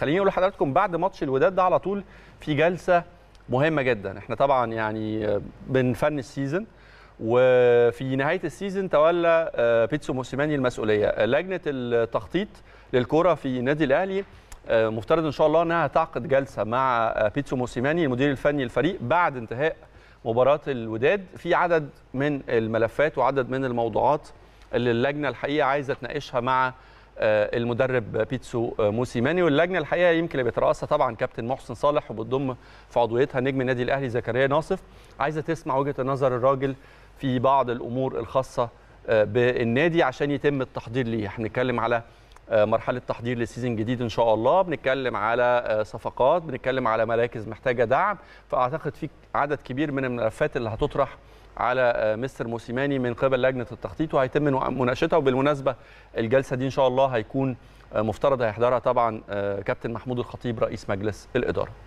خليني اقول لحضراتكم بعد ماتش الوداد ده على طول في جلسه مهمه جدا احنا طبعا يعني بنفن السيزون وفي نهايه السيزون تولى آه، بيتسو موسيماني المسؤوليه لجنه التخطيط للكره في النادي الاهلي آه، مفترض ان شاء الله انها تعقد جلسه مع آه، بيتسو موسيماني المدير الفني للفريق بعد انتهاء مباراه الوداد في عدد من الملفات وعدد من الموضوعات اللي اللجنه الحقيقه عايزه تناقشها مع آه، المدرب بيتسو آه، موسيماني واللجنه الحقيقه يمكن اللي بيترأسها طبعا كابتن محسن صالح وبتضم في عضويتها نجم النادي الاهلي زكريا ناصف عايزه تسمع وجهه نظر الراجل في بعض الامور الخاصه آه، بالنادي عشان يتم التحضير ليه هنتكلم على آه، مرحله تحضير لسيزون جديد ان شاء الله بنتكلم على آه، صفقات بنتكلم على مراكز محتاجه دعم فاعتقد في عدد كبير من الملفات اللي هتطرح على آه، مستر موسيماني من قبل لجنه التخطيط وهيتم مناقشتها وبالمناسبه الجلسه دي ان شاء الله هيكون مفترض هيحضرها طبعا كابتن محمود الخطيب رئيس مجلس الاداره